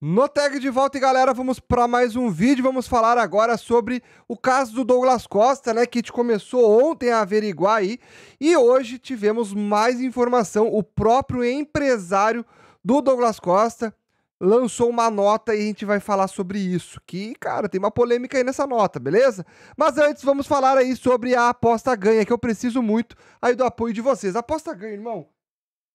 No tag de volta, galera, vamos para mais um vídeo. Vamos falar agora sobre o caso do Douglas Costa, né, que começou ontem a averiguar aí, e hoje tivemos mais informação. O próprio empresário do Douglas Costa lançou uma nota e a gente vai falar sobre isso, que, cara, tem uma polêmica aí nessa nota, beleza? Mas antes vamos falar aí sobre a aposta ganha, que eu preciso muito aí do apoio de vocês. Aposta ganha, irmão.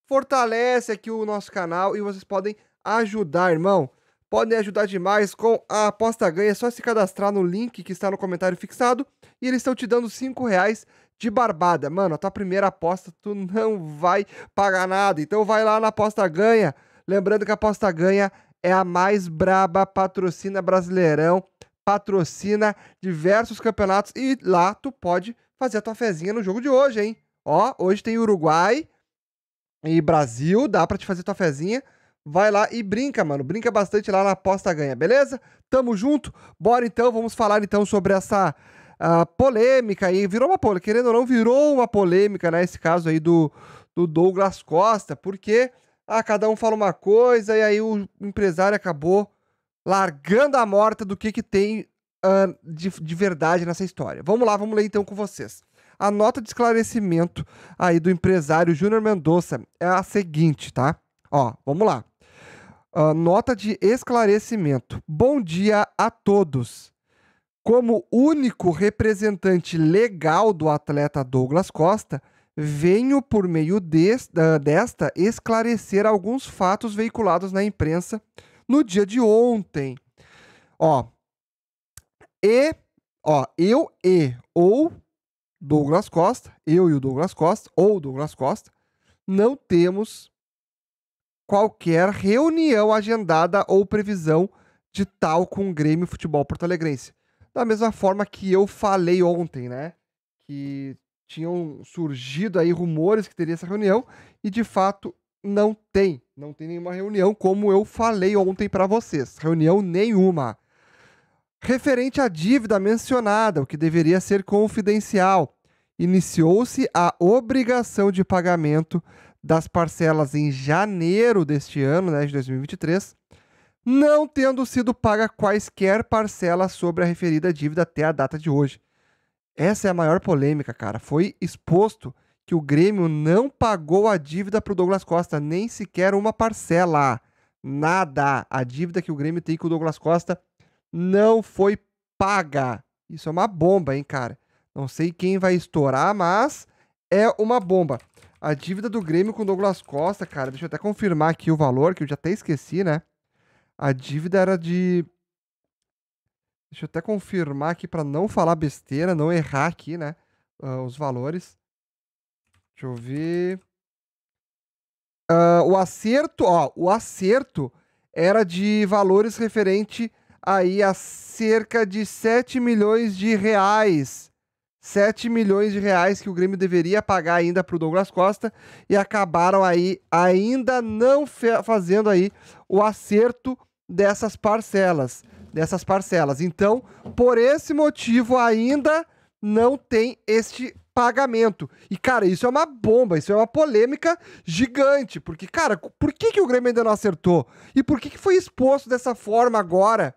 Fortalece aqui o nosso canal e vocês podem ajudar, irmão. Podem ajudar demais com a aposta ganha. É só se cadastrar no link que está no comentário fixado e eles estão te dando 5 reais de barbada. Mano, a tua primeira aposta tu não vai pagar nada. Então vai lá na aposta ganha. Lembrando que a aposta ganha é a mais braba, patrocina Brasileirão, patrocina diversos campeonatos e lá tu pode fazer a tua fezinha no jogo de hoje, hein? Ó, hoje tem Uruguai e Brasil, dá para te fazer tua fezinha vai lá e brinca, mano. Brinca bastante lá na aposta ganha, beleza? Tamo junto. Bora então, vamos falar então sobre essa uh, polêmica aí. Virou uma polêmica, querendo ou não, virou uma polêmica, né? Esse caso aí do, do Douglas Costa, porque ah, cada um fala uma coisa e aí o empresário acabou largando a morta do que, que tem uh, de, de verdade nessa história. Vamos lá, vamos ler então com vocês. A nota de esclarecimento aí do empresário Júnior Mendonça é a seguinte, tá? Ó, vamos lá. Uh, nota de esclarecimento. Bom dia a todos. Como único representante legal do atleta Douglas Costa, venho por meio de, uh, desta esclarecer alguns fatos veiculados na imprensa no dia de ontem. Ó, e, ó, eu e ou Douglas Costa, eu e o Douglas Costa ou Douglas Costa, não temos qualquer reunião agendada ou previsão de tal com o Grêmio Futebol Porto Alegrense. Da mesma forma que eu falei ontem, né? Que tinham surgido aí rumores que teria essa reunião e de fato não tem, não tem nenhuma reunião como eu falei ontem para vocês, reunião nenhuma. Referente à dívida mencionada, o que deveria ser confidencial, iniciou-se a obrigação de pagamento das parcelas em janeiro deste ano, né, de 2023, não tendo sido paga quaisquer parcelas sobre a referida dívida até a data de hoje. Essa é a maior polêmica, cara. Foi exposto que o Grêmio não pagou a dívida para o Douglas Costa, nem sequer uma parcela. Nada. A dívida que o Grêmio tem com o Douglas Costa não foi paga. Isso é uma bomba, hein, cara? Não sei quem vai estourar, mas é uma bomba. A dívida do Grêmio com Douglas Costa, cara, deixa eu até confirmar aqui o valor, que eu já até esqueci, né? A dívida era de. Deixa eu até confirmar aqui para não falar besteira, não errar aqui, né? Uh, os valores. Deixa eu ver. Uh, o acerto, ó, o acerto era de valores referente aí a cerca de 7 milhões de reais. 7 milhões de reais que o Grêmio deveria pagar ainda para o Douglas Costa e acabaram aí ainda não fazendo aí o acerto dessas parcelas, dessas parcelas. Então, por esse motivo ainda não tem este pagamento. E cara, isso é uma bomba, isso é uma polêmica gigante, porque cara, por que que o Grêmio ainda não acertou? E por que que foi exposto dessa forma agora?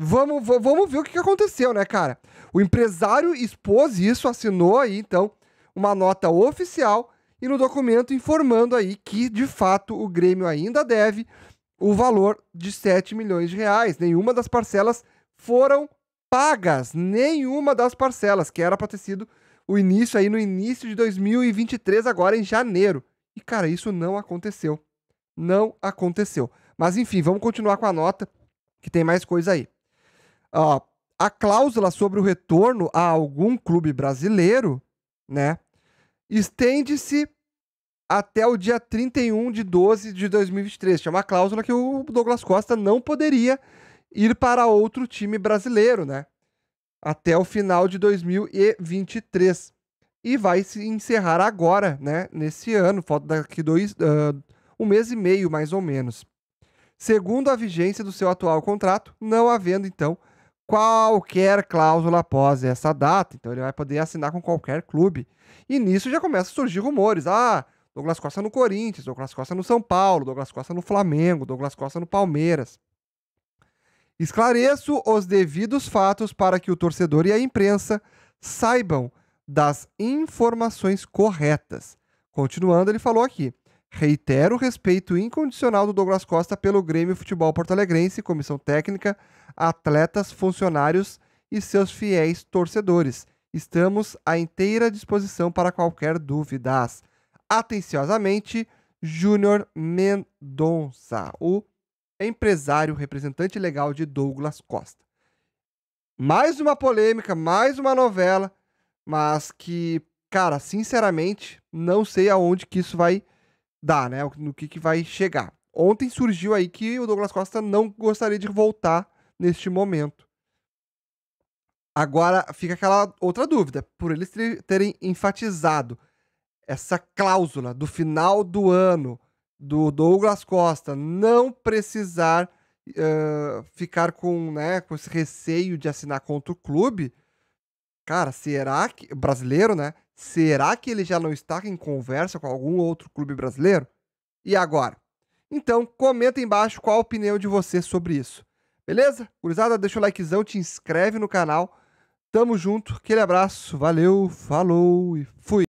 Vamos, vamos ver o que aconteceu, né, cara? O empresário expôs isso, assinou aí, então, uma nota oficial e no documento informando aí que, de fato, o Grêmio ainda deve o valor de 7 milhões de reais. Nenhuma das parcelas foram pagas, nenhuma das parcelas, que era para ter sido o início aí no início de 2023, agora em janeiro. E, cara, isso não aconteceu. Não aconteceu. Mas, enfim, vamos continuar com a nota, que tem mais coisa aí ó, a cláusula sobre o retorno a algum clube brasileiro, né, estende-se até o dia 31 de 12 de 2023. Tinha uma cláusula que o Douglas Costa não poderia ir para outro time brasileiro, né? Até o final de 2023. E vai se encerrar agora, né? Nesse ano, falta daqui dois, uh, um mês e meio, mais ou menos. Segundo a vigência do seu atual contrato, não havendo, então, qualquer cláusula após essa data. Então ele vai poder assinar com qualquer clube. E nisso já começam a surgir rumores. Ah, Douglas Costa no Corinthians, Douglas Costa no São Paulo, Douglas Costa no Flamengo, Douglas Costa no Palmeiras. Esclareço os devidos fatos para que o torcedor e a imprensa saibam das informações corretas. Continuando, ele falou aqui: Reitero o respeito incondicional do Douglas Costa pelo Grêmio Futebol Porto Alegrense, comissão técnica, atletas, funcionários e seus fiéis torcedores. Estamos à inteira disposição para qualquer dúvidas. Atenciosamente, Júnior Mendonça, o empresário representante legal de Douglas Costa. Mais uma polêmica, mais uma novela, mas que, cara, sinceramente, não sei aonde que isso vai dar, né? No que, que vai chegar. Ontem surgiu aí que o Douglas Costa não gostaria de voltar neste momento. Agora fica aquela outra dúvida, por eles terem enfatizado essa cláusula do final do ano do Douglas Costa não precisar uh, ficar com, né, com esse receio de assinar contra o clube. Cara, será que. Brasileiro, né? Será que ele já não está em conversa com algum outro clube brasileiro? E agora? Então, comenta embaixo qual a opinião de você sobre isso. Beleza? Gurizada, deixa o likezão, te inscreve no canal. Tamo junto, aquele abraço, valeu, falou e fui!